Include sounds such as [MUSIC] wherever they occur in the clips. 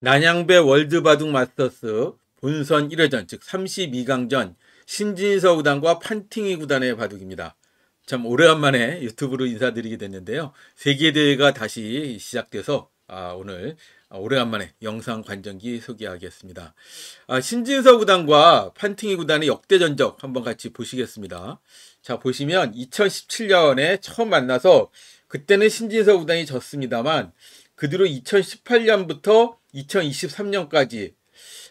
난양배 월드바둑 마스터스 본선 1회전 즉 32강전 신진서 구단과 판팅이 구단의 바둑입니다. 참 오래간만에 유튜브로 인사드리게 됐는데요. 세계대회가 다시 시작돼서 아, 오늘 오래간만에 영상 관전기 소개하겠습니다. 아, 신진서 구단과 판팅이 구단의 역대 전적 한번 같이 보시겠습니다. 자 보시면 2017년에 처음 만나서 그때는 신진서 구단이 졌습니다만 그 뒤로 2018년부터 2023년까지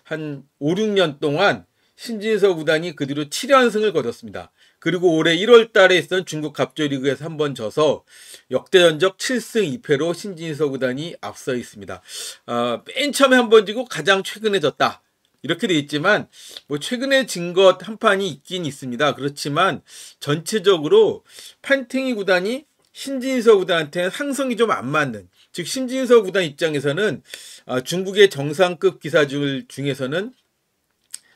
한 5, 6년 동안 신진서 구단이 그 뒤로 7연승을 거뒀습니다. 그리고 올해 1월 달에 있던 었 중국 갑조리그에서 한 번 져서 역대 전적 7승 2패로 신진서 구단이 앞서 있습니다. 어, 맨 처음에 한 번 지고 가장 최근에 졌다. 이렇게 돼 있지만 뭐 최근에 진 것 한 판이 있긴 있습니다. 그렇지만 전체적으로 판팅이 구단이 신진서 구단한테 상성이 좀 안 맞는 즉신진서 구단 입장에서는 아, 중국의 정상급 기사들 중에서는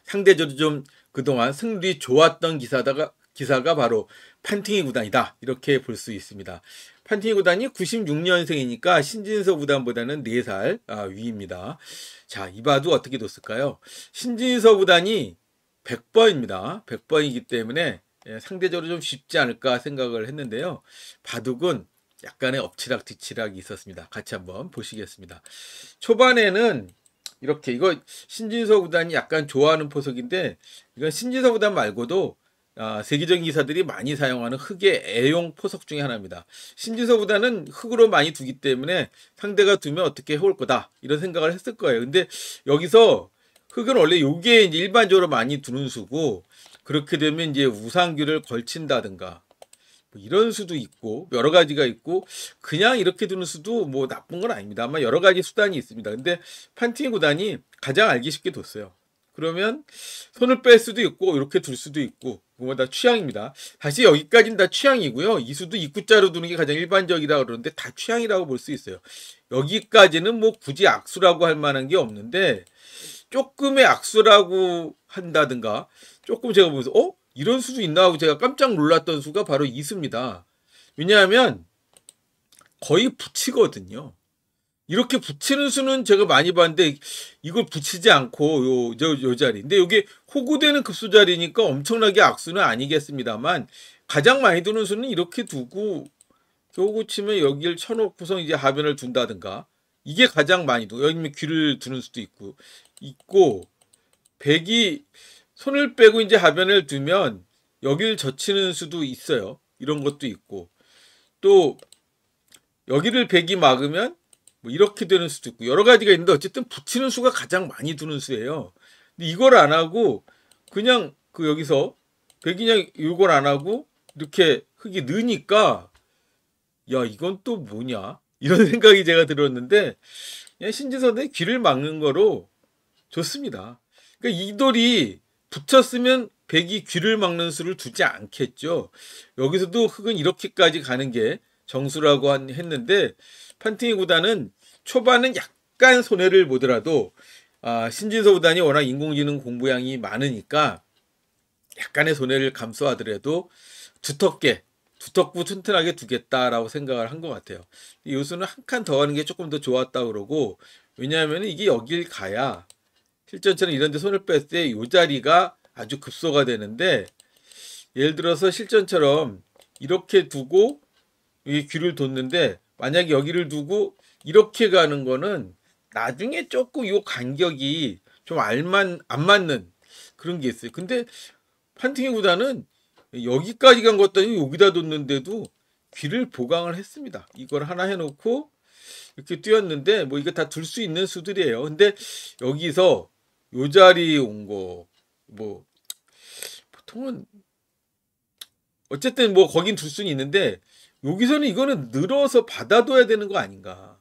상대적으로 좀 그동안 승률이 좋았던 기사다가 기사가 바로 판팅이 구단이다 이렇게 볼 수 있습니다. 판팅이 구단이 96년생이니까 신진서 구단보다는 4살 아, 위입니다. 자 이바도 어떻게 뒀을까요? 신진서 구단이 100번입니다. 100번이기 때문에 예, 상대적으로 좀 쉽지 않을까 생각을 했는데요. 바둑은 약간의 엎치락뒤치락이 있었습니다. 같이 한번 보시겠습니다. 초반에는 이렇게 이거 신진서 구단이 약간 좋아하는 포석인데 이건 신진서 구단 말고도 아, 세계적인 기사들이 많이 사용하는 흙의 애용 포석 중에 하나입니다. 신진서 구단은 흙으로 많이 두기 때문에 상대가 두면 어떻게 해올 거다 이런 생각을 했을 거예요. 근데 여기서 흙은 원래 요게 일반적으로 많이 두는 수고 그렇게 되면 이제 우상규를 걸친다든가 뭐 이런 수도 있고 여러 가지가 있고 그냥 이렇게 두는 수도 뭐 나쁜 건 아닙니다. 아마 여러 가지 수단이 있습니다. 근데 판티니 구단이 가장 알기 쉽게 뒀어요. 그러면 손을 뺄 수도 있고 이렇게 둘 수도 있고 그거 다 취향입니다. 다시 여기까지는 다 취향이고요. 이수도 입구자로 두는 게 가장 일반적이라 그러는데 다 취향이라고 볼 수 있어요. 여기까지는 뭐 굳이 악수라고 할 만한 게 없는데 조금의 악수라고 한다든가 조금 제가 보면서 어? 이런 수도 있나 하고 제가 깜짝 놀랐던 수가 바로 이수입니다. 왜냐하면 거의 붙이거든요. 이렇게 붙이는 수는 제가 많이 봤는데 이걸 붙이지 않고 요, 요, 요 자리. 근데 이게 호구되는 급수 자리니까 엄청나게 악수는 아니겠습니다만 가장 많이 드는 수는 이렇게 두고 호구 치면 여기를 쳐놓고서 이제 하변을 둔다든가 이게 가장 많이 두고 여기 뭐 귀를 두는 수도 있고 있고 백이 100이 손을 빼고 이제 하변을 두면 여길 젖히는 수도 있어요. 이런 것도 있고 또 여기를 백이 막으면 뭐 이렇게 되는 수도 있고 여러 가지가 있는데 어쨌든 붙이는 수가 가장 많이 두는 수예요. 근데 이걸 안 하고 그냥 그 여기서 백이 그냥 이걸 안 하고 이렇게 흙이 느니까 야 이건 또 뭐냐 이런 [LAUGHS] 생각이 제가 들었는데 그냥 신지선의 귀를 막는 거로 좋습니다. 그러니까 이 돌이 붙였으면 백이 귀를 막는 수를 두지 않겠죠. 여기서도 흑은 이렇게까지 가는 게 정수라고 했는데 판팅이 구단은 초반은 약간 손해를 보더라도 아, 신진서 구단이 워낙 인공지능 공부량이 많으니까 약간의 손해를 감수하더라도 두텁게 두텁고 튼튼하게 두겠다라고 생각을 한 것 같아요. 요수는 한 칸 더 하는 게 조금 더 좋았다 그러고 왜냐하면 이게 여길 가야 실전처럼 이런 데 손을 뺐을 때 이 자리가 아주 급소가 되는데 예를 들어서 실전처럼 이렇게 두고 여기 귀를 뒀는데 만약에 여기를 두고 이렇게 가는 거는 나중에 조금 이 간격이 좀 알만 안 맞는 그런 게 있어요. 근데 판팅이보다는 여기까지 간 것도 아니고 여기다 뒀는데도 귀를 보강을 했습니다. 이걸 하나 해놓고 이렇게 뛰었는데 뭐 이거 다 둘 수 있는 수들이에요. 근데 여기서 요 자리에 온거 뭐 보통은 어쨌든 뭐 거긴 둘 수는 있는데 여기서는 이거는 늘어서 받아둬야 되는 거 아닌가.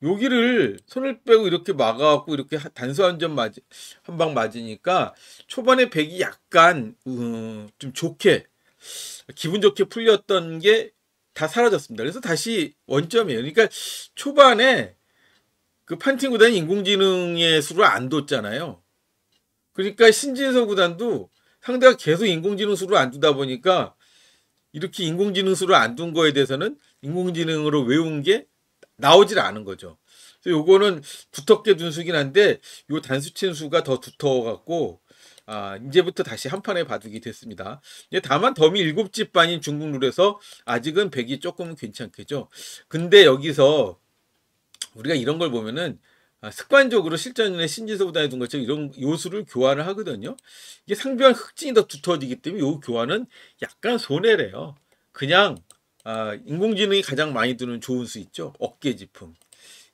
여기를 손을 빼고 이렇게 막아갖고 이렇게 단수 한 점 맞, 이 한방 맞으니까 초반에 백이 약간, 음, 좀 좋게, 기분 좋게 풀렸던 게 다 사라졌습니다. 그래서 다시 원점이에요. 그러니까 초반에 그 판팅 구단이 인공지능의 수를 안 뒀잖아요. 그러니까 신진서 구단도 상대가 계속 인공지능 수를 안 두다 보니까 이렇게 인공지능 수를 안 둔 거에 대해서는 인공지능으로 외운 게 나오질 않은 거죠. 그래서 요거는 두텁게 둔 수긴 한데 요 단수친 수가 더 두터워 갖고 아, 이제부터 다시 한 판에 바둑이 됐습니다. 예, 다만 덤이 7집 반인 중국 룰에서 아직은 백이 조금 괜찮겠죠. 근데 여기서 우리가 이런 걸 보면은 아, 습관적으로 실전에 신지서보다 해둔 것처럼 이런 요소를 교환을 하거든요. 이게 상비와 흑진이 더 두터워지기 때문에 요 교환은 약간 손해래요. 그냥 아, 인공지능이 가장 많이 드는 좋은 수 있죠. 어깨 지품.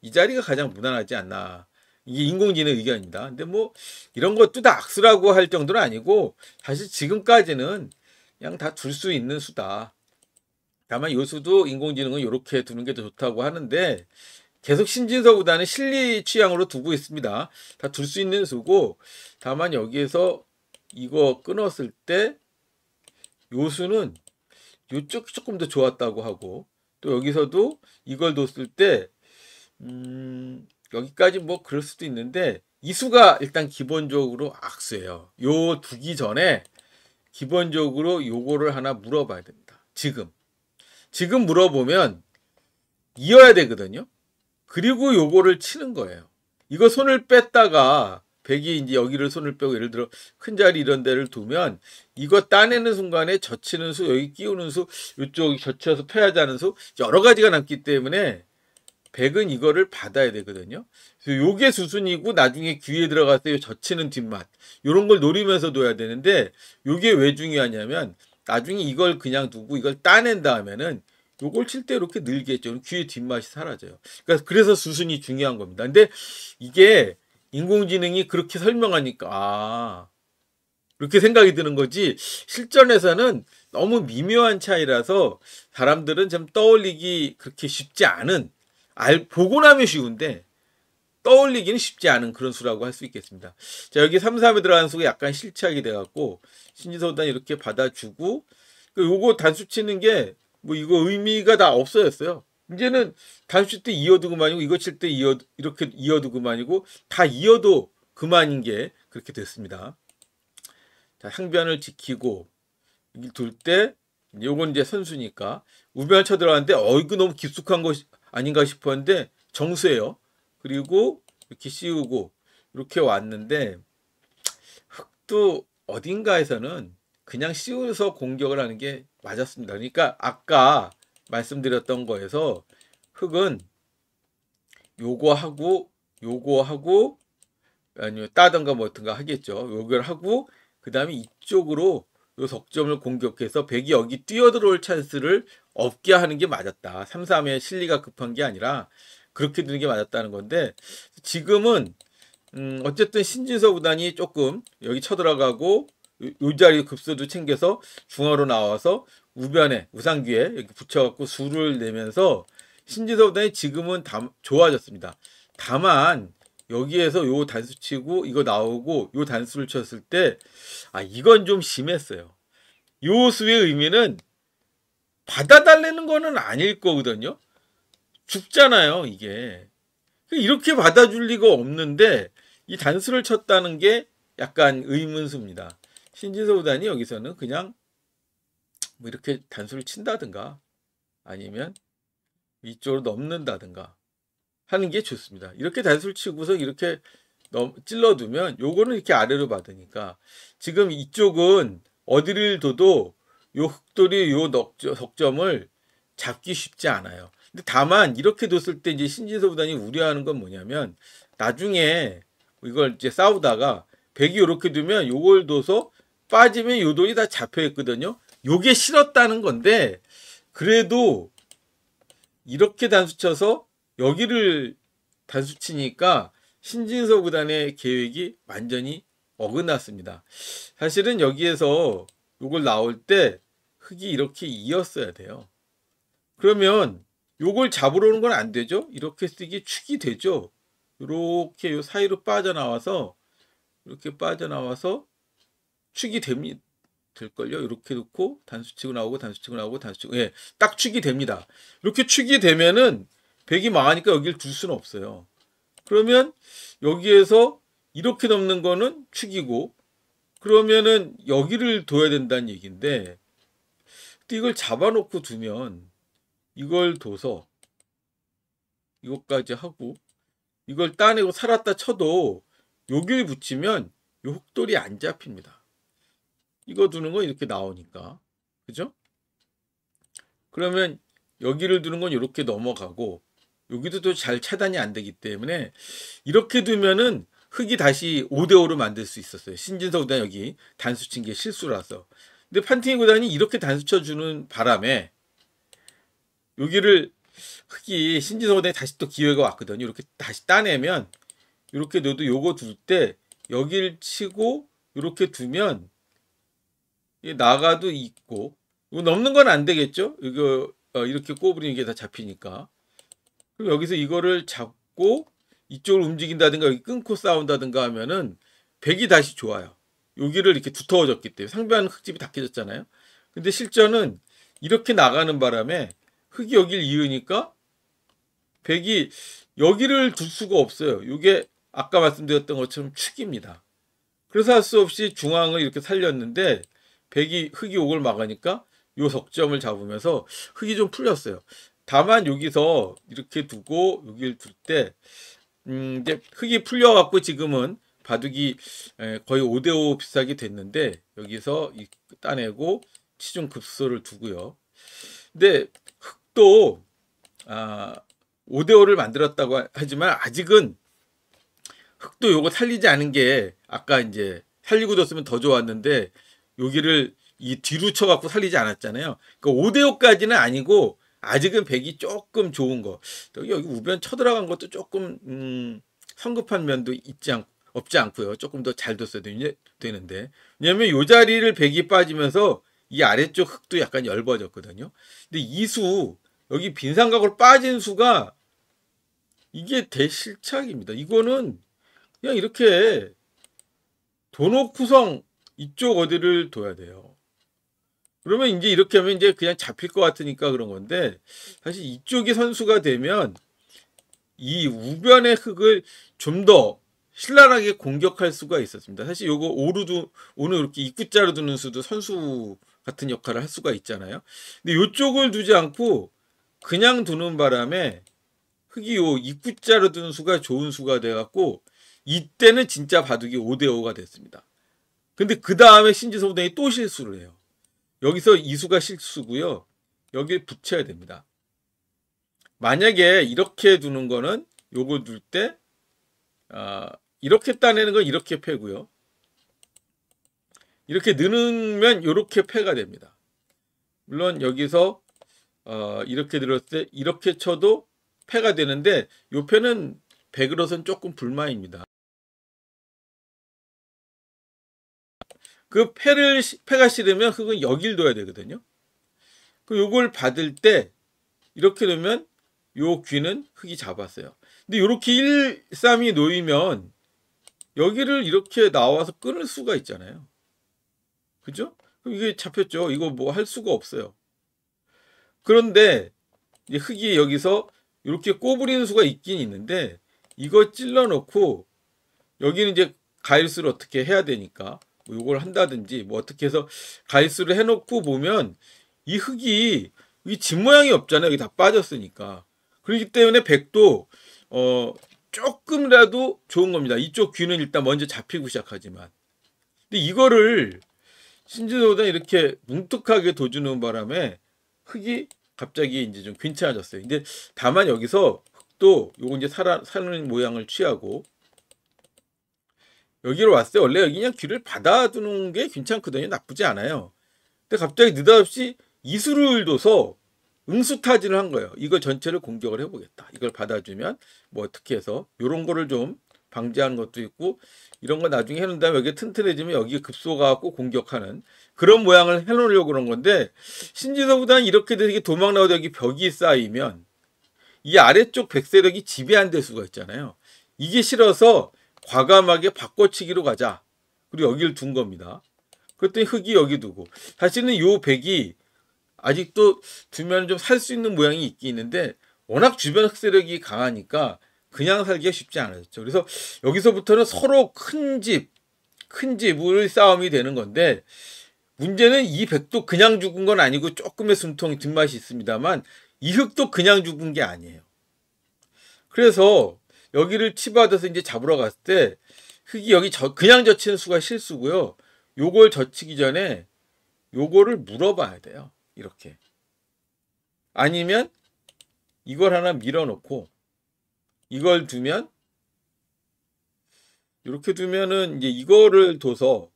이 자리가 가장 무난하지 않나. 이게 인공지능 의견입니다. 근데 뭐 이런 것도 다 악수라고 할 정도는 아니고 사실 지금까지는 그냥 다 둘 수 있는 수다. 다만 요수도 인공지능은 이렇게 두는 게 더 좋다고 하는데 계속 신진서 보다는 실리 취향으로 두고 있습니다. 다 둘 수 있는 수고 다만 여기에서 이거 끊었을 때 요수는 요쪽 이 조금 더 좋았다고 하고 또 여기서도 이걸 뒀을 때 음, 여기까지 뭐 그럴 수도 있는데 이수가 일단 기본적으로 악수예요. 요 두기 전에 기본적으로 요거를 하나 물어봐야 됩니다. 지금 지금 물어보면 이어야 되거든요. 그리고 요거를 치는 거예요. 이거 손을 뺐다가 백이 이제 여기를 손을 빼고 예를 들어 큰 자리 이런 데를 두면 이거 따내는 순간에 젖히는 수, 여기 끼우는 수, 이쪽 젖혀서 패하자는 수 여러 가지가 남기 때문에 백은 이거를 받아야 되거든요. 그래서 요게 수순이고 나중에 귀에 들어갔어요 젖히는 뒷맛 요런 걸 노리면서 둬야 되는데 요게 왜 중요하냐면 나중에 이걸 그냥 두고 이걸 따낸 다음에는 요걸 칠 때 이렇게 늘겠죠. 귀의 뒷맛이 사라져요. 그러니까 그래서 수순이 중요한 겁니다. 근데 이게 인공지능이 그렇게 설명하니까 아 이렇게 생각이 드는 거지 실전에서는 너무 미묘한 차이라서 사람들은 참 떠올리기 그렇게 쉽지 않은 알 보고 나면 쉬운데 떠올리기는 쉽지 않은 그런 수라고 할 수 있겠습니다. 자 여기 3, 4에 들어간 수가 약간 실착이 돼갖고 신지서단 이렇게 받아주고 그 요거 단수 치는 게뭐 이거 의미가 다 없어졌어요. 이제는 다 칠때 이어도 그만이고 이거 칠 때 이어 이렇게 이어도 그만이고 다 이어도 그만인 게 그렇게 됐습니다. 자, 항변을 지키고 둘때 요건 이제 선수니까 우변을 쳐들어왔는데 어 이거 너무 깊숙한 것 아닌가 싶었는데 정수예요. 그리고 이렇게 씌우고 이렇게 왔는데 흙도 어딘가에서는 그냥 씌우서 공격을 하는 게 맞았습니다. 그러니까 아까 말씀드렸던 거에서 흙은 요거 하고 요거 하고 아니면 따든가 뭐든가 하겠죠. 요걸 하고 그 다음에 이쪽으로 요 석점을 공격해서 백이 여기 뛰어들어올 찬스를 없게 하는 게 맞았다. 3, 3의 실리가 급한 게 아니라 그렇게 되는 게 맞았다는 건데 지금은 음 어쨌든 신진서 구단이 조금 여기 쳐들어가고 요자리 급수도 챙겨서 중화로 나와서 우변에 우상귀에 이렇게 붙여갖고 수를 내면서 신지서보다는 지금은 다, 좋아졌습니다. 다만 여기에서 요 단수 치고 이거 나오고 요 단수를 쳤을 때 아 이건 좀 심했어요. 요 수의 의미는 받아달라는 거는 아닐 거거든요. 죽잖아요 이게. 그 이렇게 받아줄 리가 없는데 이 단수를 쳤다는 게 약간 의문수입니다. 신진서 부단이 여기서는 그냥 뭐 이렇게 단수를 친다든가 아니면 위쪽으로 넘는다든가 하는 게 좋습니다. 이렇게 단수를 치고서 이렇게 넘, 찔러두면 요거는 이렇게 아래로 받으니까 지금 이쪽은 어디를 둬도 요 흑돌이 요 넉점을 잡기 쉽지 않아요. 근데 다만 이렇게 뒀을 때 이제 신진서 부단이 우려하는 건 뭐냐면 나중에 이걸 이제 싸우다가 백이 이렇게 두면 요걸 둬서 빠지면 요돈이 다 잡혀있거든요. 요게 싫었다는 건데 그래도 이렇게 단수쳐서 여기를 단수치니까 신진서 구단의 계획이 완전히 어긋났습니다. 사실은 여기에서 요걸 나올 때 흙이 이렇게 이었어야 돼요. 그러면 요걸 잡으러 오는 건 안 되죠. 이렇게 쓰기 축이 되죠. 요렇게요 사이로 빠져나와서 이렇게 빠져나와서 축이 됩니다. 될걸요? 이렇게 놓고 단수치고 나오고 단수치고 나오고 단수치고 예, 딱 축이 됩니다. 이렇게 축이 되면은 100이 망하니까 여기를 둘 수는 없어요. 그러면 여기에서 이렇게 넘는 거는 축이고 그러면은 여기를 둬야 된다는 얘기인데 이걸 잡아놓고 두면 이걸 둬서 이것까지 하고 이걸 따내고 살았다 쳐도 여기를 붙이면 이 혹돌이 안 잡힙니다. 이거 두는 건 이렇게 나오니까 그죠? 그러면 여기를 두는 건 이렇게 넘어가고 여기도 또 잘 차단이 안 되기 때문에 이렇게 두면은 흙이 다시 5대5로 만들 수 있었어요. 신진서 구단 여기 단수 친 게 실수라서. 근데 판팅이 구단이 이렇게 단수 쳐주는 바람에 여기를 흙이 신진서 구단이 다시 또 기회가 왔거든요. 이렇게 다시 따내면 이렇게 넣어도 요거 둘 때여길 치고 이렇게 두면 나가도 있고 이거 넘는 건 안 되겠죠? 이거 어, 이렇게 꼬부리는 게다 잡히니까 그리고 여기서 이거를 잡고 이쪽을 움직인다든가 여기 끊고 싸운다든가 하면은 백이 다시 좋아요. 여기를 이렇게 두터워졌기 때문에 상대하는 흙집이 닦여졌잖아요 근데 실전은 이렇게 나가는 바람에 흙이 여길 이으니까 백이 여기를 둘 수가 없어요. 이게 아까 말씀드렸던 것처럼 축입니다. 그래서 할 수 없이 중앙을 이렇게 살렸는데 백이 흙이 옥을 막으니까 요석점을 잡으면서 흙이좀 풀렸어요. 다만 여기서 이렇게 두고 여기를 둘때 음, 이제 흑이 풀려갖고 지금은 바둑이 거의 5대5 비싸게 됐는데 여기서 따내고 치중 급소를 두고요. 근데 흙도 아, 5대5를 만들었다고 하지만 아직은 흙도 요거 살리지 않은 게 아까 이제 살리고 뒀으면 더 좋았는데 여기를 이 뒤로 쳐갖고 살리지 않았잖아요. 그러니까 5대5까지는 아니고 아직은 백이 조금 좋은 거. 여기 우변 쳐들어간 것도 조금 음, 성급한 면도 있지 않, 없지 않고요. 조금 더잘 뒀어야 되는데 왜냐하면 이 자리를 백이 빠지면서 이 아래쪽 흙도 약간 열어졌거든요 근데 이 수 여기 빈상각을 빠진 수가 이게 대실착입니다. 이거는 그냥 이렇게 도노 구성 이쪽 어디를 둬야 돼요. 그러면 이제 이렇게 하면 이제 그냥 잡힐 것 같으니까 그런 건데 사실 이쪽이 선수가 되면 이 우변의 흙을 좀 더 신랄하게 공격할 수가 있었습니다. 사실 요거 오르도 오늘 이렇게 입구자로 두는 수도 선수 같은 역할을 할 수가 있잖아요. 근데 요쪽을 두지 않고 그냥 두는 바람에 흙이 요 입구자로 두는 수가 좋은 수가 돼 갖고 이때는 진짜 바둑이 5대 5가 됐습니다. 근데 그 다음에 신지소부대이 또 실수를 해요. 여기서 이수가 실수고요. 여기에 붙여야 됩니다. 만약에 이렇게 두는 거는 요거 둘때 아, 이렇게 따내는 건 이렇게 패고요. 이렇게 넣으면 이렇게 패가 됩니다. 물론 여기서 어, 이렇게 들었을 때 이렇게 쳐도 패가 되는데 요 패는 100으로선 조금 불만입니다. 그폐를 패가 시으면 흙은 여길 둬야 되거든요. 그 요걸 받을 때 이렇게 되면 요 귀는 흙이 잡았어요. 근데 이렇게 일삼이 놓이면 여기를 이렇게 나와서 끊을 수가 있잖아요. 그죠? 그럼 이게 잡혔죠. 이거 뭐 할 수가 없어요. 그런데 이제 흙이 여기서 이렇게 꼬부리는 수가 있긴 있는데 이거 찔러 놓고 여기는 이제 가일수를 어떻게 해야 되니까 뭐 요걸 한다든지 뭐 어떻게 해서 가이스를 해놓고 보면 이 흙이 이 집 모양이 없잖아요. 여기 다 빠졌으니까. 그렇기 때문에 백도 어 조금이라도 좋은 겁니다. 이쪽 귀는 일단 먼저 잡히고 시작하지만. 근데 이거를 신지도단 이렇게 뭉툭하게 도주는 바람에 흙이 갑자기 이제 좀 괜찮아졌어요. 근데 다만 여기서 흙도 요거 이제 살아, 사는 모양을 취하고 여기로 왔어요. 원래 여기 그냥 귀를 받아두는 게 괜찮거든요. 나쁘지 않아요. 근데 갑자기 느닷없이 이수를 둬서 응수타진을 한 거예요. 이걸 전체를 공격을 해보겠다. 이걸 받아주면 뭐 어떻게 해서 이런 거를 좀 방지하는 것도 있고 이런 거 나중에 해놓은 다음에 여기 튼튼해지면 여기 급소가갖고 공격하는 그런 모양을 해놓으려고 그런 건데 신지서보다는 이렇게 되게 도망 나오다 여기 벽이 쌓이면 이 아래쪽 백세력이 지배안 될 수가 있잖아요. 이게 싫어서 과감하게 바꿔치기로 가자. 그리고 여기를 둔 겁니다. 그랬더니 흙이 여기 두고 사실은 요 백이 아직도 두면 좀 살 수 있는 모양이 있긴 있는데 워낙 주변 흑세력이 강하니까 그냥 살기가 쉽지 않았죠. 그래서 여기서부터는 서로 큰 집, 큰 집을 싸움이 되는 건데 문제는 이 백도 그냥 죽은 건 아니고 조금의 숨통이 뒷맛이 있습니다만 이 흙도 그냥 죽은 게 아니에요. 그래서 여기를 치받아서 이제 잡으러 갔을 때 흙이 여기 저, 그냥 젖히는 수가 실수고요. 요걸 젖히기 전에 요거를 물어봐야 돼요. 이렇게. 아니면 이걸 하나 밀어놓고 이걸 두면 이렇게 두면은 이제 이거를 둬서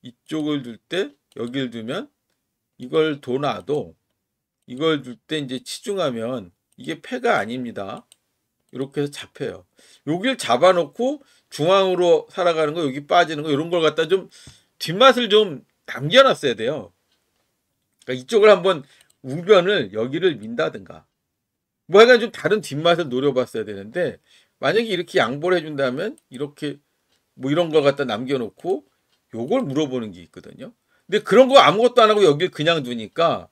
이쪽을 둘 때여길 두면 이걸 도놔도 이걸 둘 때 이제 치중하면 이게 폐가 아닙니다. 이렇게 해서 잡혀요. 여기를 잡아놓고 중앙으로 살아가는 거, 여기 빠지는 거 이런 걸 갖다 좀 뒷맛을 좀 남겨놨어야 돼요. 그러니까 이쪽을 한번 우변을 여기를 민다든가 뭐 하여간 좀 다른 뒷맛을 노려봤어야 되는데 만약에 이렇게 양보를 해준다면 이렇게 뭐 이런 걸 갖다 남겨놓고 요걸 물어보는 게 있거든요. 근데 그런 거 아무것도 안 하고 여길 그냥 두니까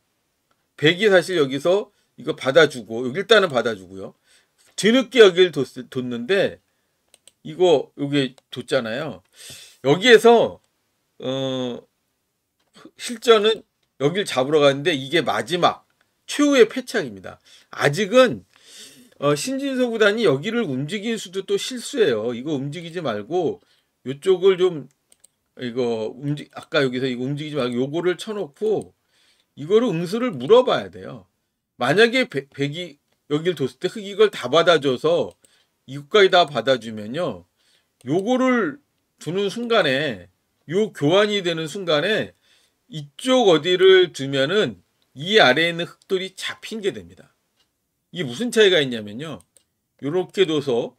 백이 사실 여기서 이거 받아주고 여기 일단은 받아주고요. 뒤늦게 여기를 뒀, 뒀는데 이거 여기 뒀잖아요. 여기에서 어 실전은 여기를 잡으러 가는데 이게 마지막 최후의 패착입니다. 아직은 어, 신진서 구단이 여기를 움직인 수도 또 실수예요. 이거 움직이지 말고 이쪽을좀 이거 움직 아까 여기서 이거 움직이지 말고 요거를 쳐놓고 이거를 응수를 물어봐야 돼요. 만약에 백이 여기를 뒀을 때 흑익을 다 받아줘서 이국까지 다 받아주면요. 요거를 두는 순간에 요 교환이 되는 순간에 이쪽 어디를 두면은 이 아래에 있는 흙돌이 잡힌 게 됩니다. 이게 무슨 차이가 있냐면요. 요렇게 둬서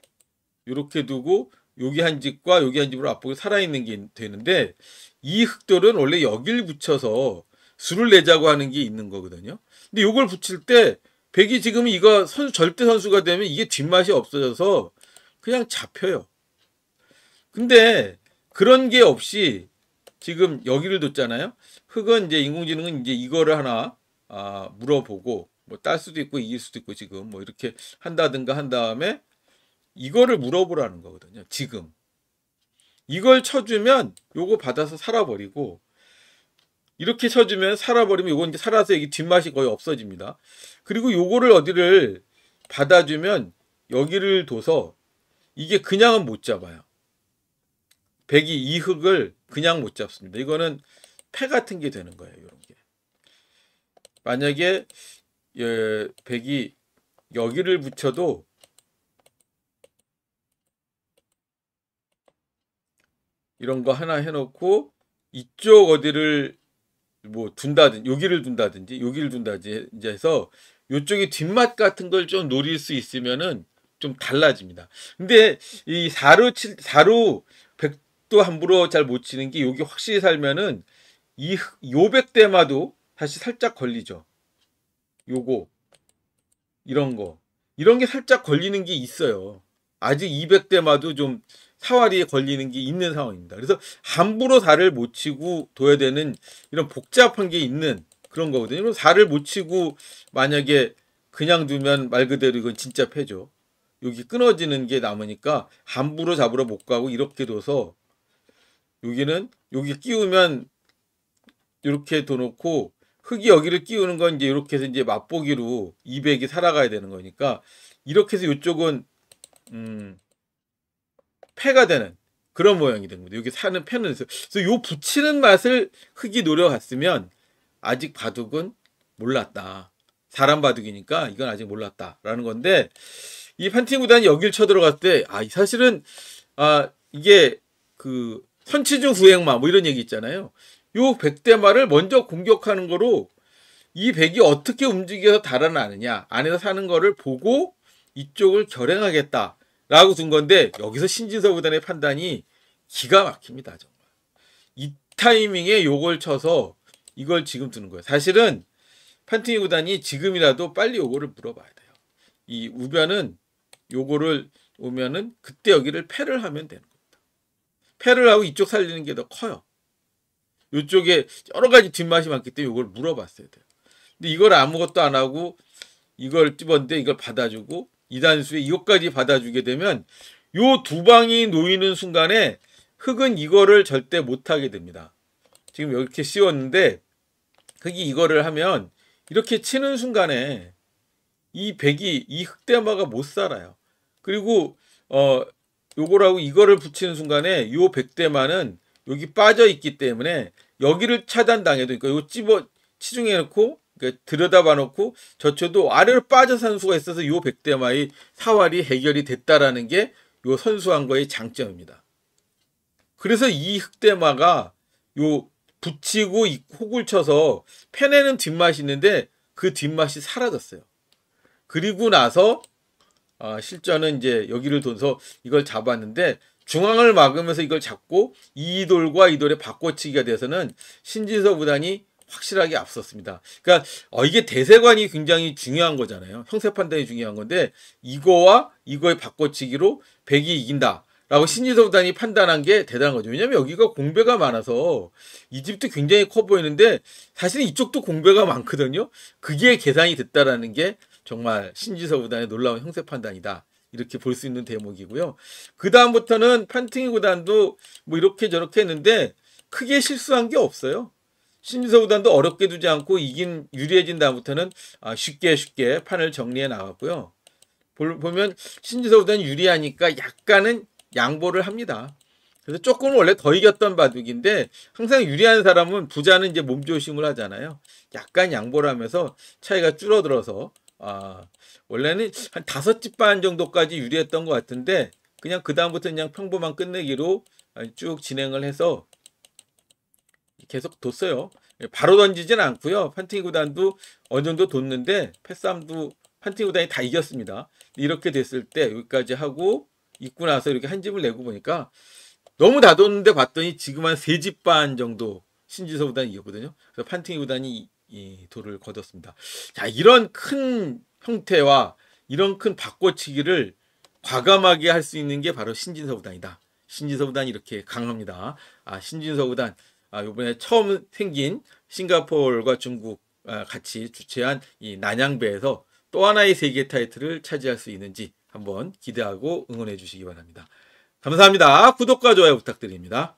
요렇게 두고 여기 한 집과 여기 한 집으로 앞으로 살아있는 게 되는데 이흙돌은 원래 여길 붙여서 수를 내자고 하는 게 있는 거거든요. 근데 요걸 붙일 때 백이 지금 이거 선수 절대 선수가 되면 이게 뒷맛이 없어져서 그냥 잡혀요. 근데 그런 게 없이 지금 여기를 뒀잖아요. 흑은 이제 인공지능은 이제 이거를 하나 아, 물어보고 뭐 딸 수도 있고 이길 수도 있고 지금 뭐 이렇게 한다든가 한 다음에 이거를 물어보라는 거거든요. 지금 이걸 쳐주면 요거 받아서 살아버리고 이렇게 쳐주면 살아버리면 이건 이제 살아서 여기 뒷맛이 거의 없어집니다. 그리고 요거를 어디를 받아주면 여기를 둬서 이게 그냥은 못 잡아요. 백이 이 흙을 그냥 못 잡습니다. 이거는 폐 같은 게 되는 거예요. 이런 게. 만약에 예, 백이 여기를 붙여도 이런 거 하나 해놓고 이쪽 어디를 뭐 둔다든지 여기를 둔다든지 여기를 둔다든지 해서 요쪽에 뒷맛 같은 걸 좀 노릴 수 있으면은 좀 달라집니다. 근데 이 4루 7 4루 100도 함부로 잘 못 치는 게 여기 확실히 살면은 이 요백대마도 다시 살짝 걸리죠. 요거 이런 거 이런 게 살짝 걸리는 게 있어요. 아직 200대마도 좀 사활이에 걸리는 게 있는 상황입니다. 그래서 함부로 사을못 치고 둬야 되는 이런 복잡한 게 있는 그런 거거든요. 그럼 사을못 치고 만약에 그냥 두면 말 그대로 이건 진짜 패죠. 여기 끊어지는 게 남으니까 함부로 잡으러 못 가고 이렇게 둬서 여기는 여기 끼우면 이렇게 둬놓고 흙이 여기를 끼우는 건 이제 이렇게 해서 이제 맛보기로 200이 살아가야 되는 거니까 이렇게 해서 이쪽은 음 폐가 되는 그런 모양이 된 겁니다. 여기 사는 폐는 있어요. 그래서 요 붙이는 맛을 흙이 노려갔으면 아직 바둑은 몰랐다. 사람 바둑이니까 이건 아직 몰랐다라는 건데 이 판틴 구단이 여길 쳐들어갔을 때아 사실은 아 이게 그 선치중 후행마 뭐 이런 얘기 있잖아요. 요 백대마를 먼저 공격하는 거로 이 백이 어떻게 움직여서 달아나느냐 안에서 사는 거를 보고 이쪽을 결행하겠다 라고 둔 건데 여기서 신진서 구단의 판단이 기가 막힙니다. 정말. 이 타이밍에 요걸 쳐서 이걸 지금 두는 거예요. 사실은 판팅이 구단이 지금이라도 빨리 요거를 물어봐야 돼요. 이 우변은 요거를 오면은 그때 여기를 패를 하면 되는 겁니다. 패를 하고 이쪽 살리는 게 더 커요. 요쪽에 여러 가지 뒷맛이 많기 때문에 요걸 물어봤어야 돼요. 근데 이걸 아무것도 안 하고 이걸 집었는데 이걸 받아주고 이단수에 이것까지 받아주게 되면 요 두 방이 놓이는 순간에 흙은 이거를 절대 못하게 됩니다. 지금 이렇게 씌웠는데 흙이 이거를 하면 이렇게 치는 순간에 이 백이 이 흑대마가 못 살아요. 그리고 어 요거라고 이거를 붙이는 순간에 요 백대마는 여기 빠져 있기 때문에 여기를 차단당해도 그러니까 요 집어 치중해 놓고 그러니까 들여다봐 놓고 저쳐도 아래로 빠져 선수가 있어서 요 백대마의 사활이 해결이 됐다라는 게 요 선수한 거의 장점입니다. 그래서 이 흑대마가 요 붙이고 이 콕을 쳐서 펜에는 뒷맛이 있는데 그 뒷맛이 사라졌어요. 그리고 나서 아, 실전은 이제 여기를 돈서 이걸 잡았는데 중앙을 막으면서 이걸 잡고 이 돌과 이 돌의 바꿔치기가 돼서는 신진서 부단이 확실하게 앞섰습니다. 그러니까 어, 이게 대세관이 굉장히 중요한 거잖아요. 형세 판단이 중요한 건데 이거와 이거의 바꿔치기로 백이 이긴다. 라고 신지성단이 판단한 게 대단한 거죠. 왜냐면 여기가 공배가 많아서 이 집도 굉장히 커 보이는데 사실 이쪽도 공배가 많거든요. 그게 계산이 됐다라는 게 정말 신지성단의 놀라운 형세 판단이다. 이렇게 볼 수 있는 대목이고요. 그 다음부터는 판팅이 구단도 뭐 이렇게 저렇게 했는데 크게 실수한 게 없어요. 신지서구단도 어렵게 두지 않고 이긴 유리해진 다음부터는 아, 쉽게 쉽게 판을 정리해 나갔고요. 보면 신지서구단 유리하니까 약간은 양보를 합니다. 그래서 조금 원래 더 이겼던 바둑인데 항상 유리한 사람은 부자는 이제 몸조심을 하잖아요. 약간 양보를 하면서 차이가 줄어들어서 아 원래는 한 다섯 집 반 정도까지 유리했던 것 같은데 그냥 그 다음부터 그냥 평범한 끝내기로 쭉 진행을 해서 계속 뒀어요. 예, 바로 던지진 않고요. 판팅 구단도 어느 정도 뒀는데 패싸움도 판팅 구단이 다 이겼습니다. 이렇게 됐을 때 여기까지 하고 입고 나서 이렇게 한 집을 내고 보니까 너무 다뒀는데 봤더니 지금 한 세 집 반 정도 신지서 구단이 이겼거든요. 그래서 판팅 구단이 이 도를 거뒀습니다. 자, 이런 큰 형태와 이런 큰 바꿔치기를 과감하게 할 수 있는 게 바로 신진서 구단이다. 신진서 구단이 이렇게 강합니다. 아, 신진서 구단 아, 이번에 처음 생긴 싱가포르와 중국 아, 같이 주최한 이 난양배에서 또 하나의 세계 타이틀을 차지할 수 있는지 한번 기대하고 응원해 주시기 바랍니다. 감사합니다. 구독과 좋아요 부탁드립니다.